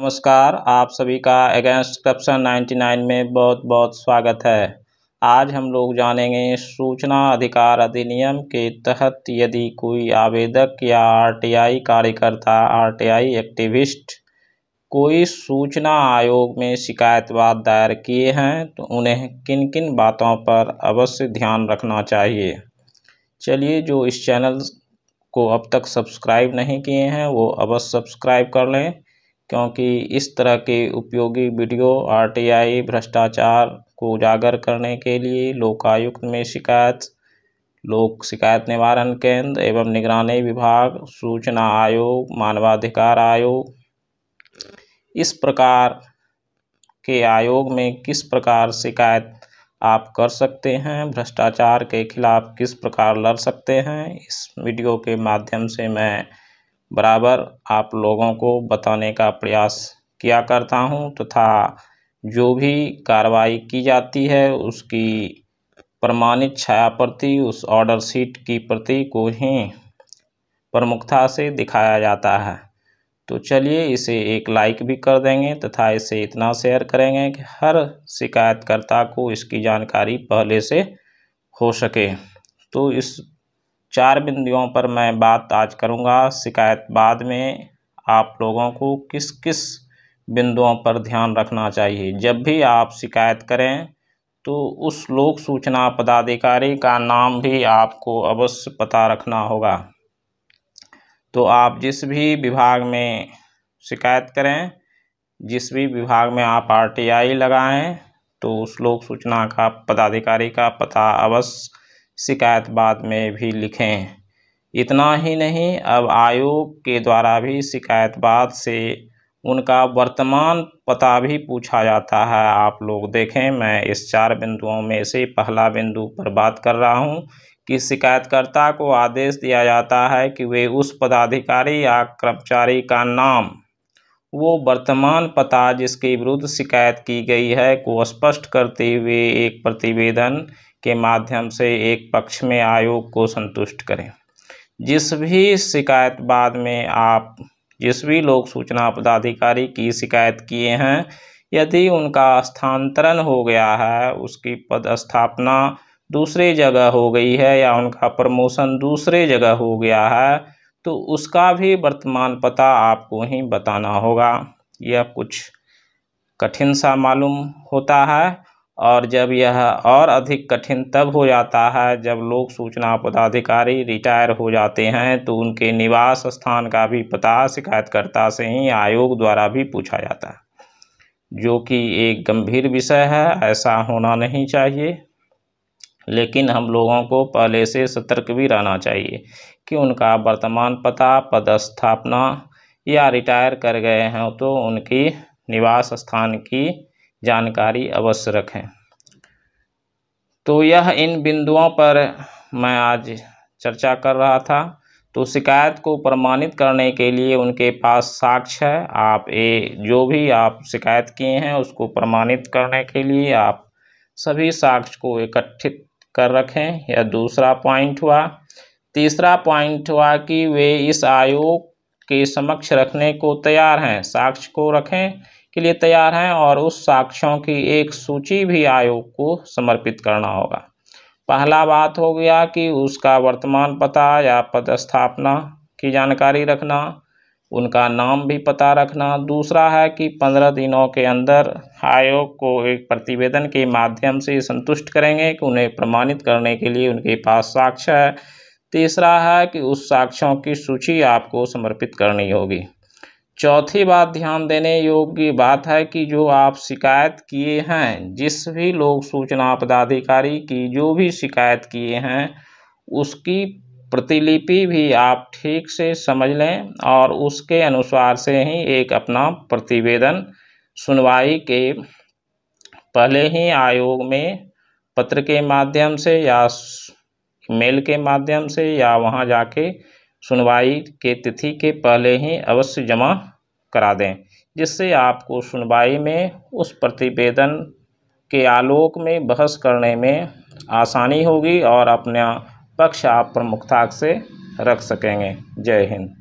नमस्कार आप सभी का अगेंस्ट करप्शन 99 में बहुत बहुत स्वागत है आज हम लोग जानेंगे सूचना अधिकार अधिनियम के तहत यदि कोई आवेदक या आरटीआई कार्यकर्ता आरटीआई एक्टिविस्ट कोई सूचना आयोग में शिकायतवाद दायर किए हैं तो उन्हें किन किन बातों पर अवश्य ध्यान रखना चाहिए चलिए जो इस चैनल को अब तक सब्सक्राइब नहीं किए हैं वो अवश्य सब्सक्राइब कर लें क्योंकि इस तरह के उपयोगी वीडियो आर टी आई भ्रष्टाचार को उजागर करने के लिए लोकायुक्त में शिकायत लोक शिकायत निवारण केंद्र एवं निगरानी विभाग सूचना आयोग मानवाधिकार आयोग इस प्रकार के आयोग में किस प्रकार शिकायत आप कर सकते हैं भ्रष्टाचार के खिलाफ किस प्रकार लड़ सकते हैं इस वीडियो के माध्यम से मैं बराबर आप लोगों को बताने का प्रयास किया करता हूं तथा जो भी कार्रवाई की जाती है उसकी प्रमाणित छाया प्रति उस ऑर्डर शीट की प्रति को ही प्रमुखता से दिखाया जाता है तो चलिए इसे एक लाइक भी कर देंगे तथा इसे इतना शेयर करेंगे कि हर शिकायतकर्ता को इसकी जानकारी पहले से हो सके तो इस चार बिंदुओं पर मैं बात आज करूंगा शिकायत बाद में आप लोगों को किस किस बिंदुओं पर ध्यान रखना चाहिए जब भी आप शिकायत करें तो उस लोक सूचना पदाधिकारी का नाम भी आपको अवश्य पता रखना होगा तो आप जिस भी विभाग में शिकायत करें जिस भी विभाग में आप आरटीआई लगाएं तो उस लोक सूचना का पदाधिकारी का पता अवश्य शिकायत बाद में भी लिखें इतना ही नहीं अब आयोग के द्वारा भी शिकायत बाद से उनका वर्तमान पता भी पूछा जाता है आप लोग देखें मैं इस चार बिंदुओं में से पहला बिंदु पर बात कर रहा हूं कि शिकायतकर्ता को आदेश दिया जाता है कि वे उस पदाधिकारी या कर्मचारी का नाम वो वर्तमान पता जिसके विरुद्ध शिकायत की गई है को स्पष्ट करते हुए एक प्रतिवेदन के माध्यम से एक पक्ष में आयोग को संतुष्ट करें जिस भी शिकायत बाद में आप जिस भी लोक सूचना पदाधिकारी की शिकायत किए हैं यदि उनका स्थानांतरण हो गया है उसकी पदस्थापना दूसरे जगह हो गई है या उनका प्रमोशन दूसरे जगह हो गया है तो उसका भी वर्तमान पता आपको ही बताना होगा यह कुछ कठिन सा मालूम होता है और जब यह और अधिक कठिन तब हो जाता है जब लोग सूचना पदाधिकारी रिटायर हो जाते हैं तो उनके निवास स्थान का भी पता शिकायतकर्ता से ही आयोग द्वारा भी पूछा जाता है जो कि एक गंभीर विषय है ऐसा होना नहीं चाहिए लेकिन हम लोगों को पहले से सतर्क भी रहना चाहिए कि उनका वर्तमान पता पदस्थापना या रिटायर कर गए हैं तो उनकी निवास स्थान की जानकारी अवश्य रखें तो यह इन बिंदुओं पर मैं आज चर्चा कर रहा था तो शिकायत को प्रमाणित करने के लिए उनके पास साक्ष्य है आप ये जो भी आप शिकायत किए हैं उसको प्रमाणित करने के लिए आप सभी साक्ष्य को एकत्रित कर रखें यह दूसरा पॉइंट हुआ तीसरा पॉइंट हुआ कि वे इस आयोग के समक्ष रखने को तैयार हैं साक्ष्य को रखें के लिए तैयार हैं और उस साक्ष्यों की एक सूची भी आयोग को समर्पित करना होगा पहला बात हो गया कि उसका वर्तमान पता या पदस्थापना की जानकारी रखना उनका नाम भी पता रखना दूसरा है कि पंद्रह दिनों के अंदर आयोग को एक प्रतिवेदन के माध्यम से संतुष्ट करेंगे कि उन्हें प्रमाणित करने के लिए उनके पास साक्ष्य है तीसरा है कि उस साक्ष्यों की सूची आपको समर्पित करनी होगी चौथी बात ध्यान देने योग्य बात है कि जो आप शिकायत किए हैं जिस भी लोग सूचना पदाधिकारी की जो भी शिकायत किए हैं उसकी प्रतिलिपि भी आप ठीक से समझ लें और उसके अनुसार से ही एक अपना प्रतिवेदन सुनवाई के पहले ही आयोग में पत्र के माध्यम से या मेल के माध्यम से या वहां जाके सुनवाई के तिथि के पहले ही अवश्य जमा करा दें जिससे आपको सुनवाई में उस प्रतिवेदन के आलोक में बहस करने में आसानी होगी और अपना पक्ष आप प्रमुखता से रख सकेंगे जय हिंद